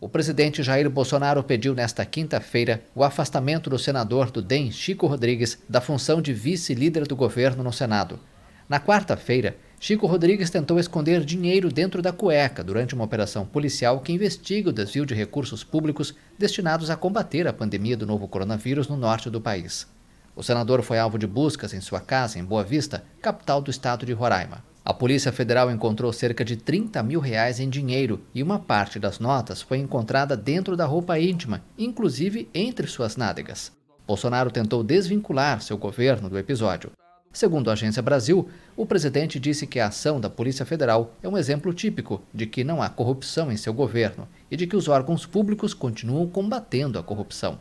O presidente Jair Bolsonaro pediu nesta quinta-feira o afastamento do senador do DEM, Chico Rodrigues, da função de vice-líder do governo no Senado. Na quarta-feira, Chico Rodrigues tentou esconder dinheiro dentro da cueca durante uma operação policial que investiga o desvio de recursos públicos destinados a combater a pandemia do novo coronavírus no norte do país. O senador foi alvo de buscas em sua casa em Boa Vista, capital do estado de Roraima. A Polícia Federal encontrou cerca de 30 mil reais em dinheiro e uma parte das notas foi encontrada dentro da roupa íntima, inclusive entre suas nádegas. Bolsonaro tentou desvincular seu governo do episódio. Segundo a Agência Brasil, o presidente disse que a ação da Polícia Federal é um exemplo típico de que não há corrupção em seu governo e de que os órgãos públicos continuam combatendo a corrupção.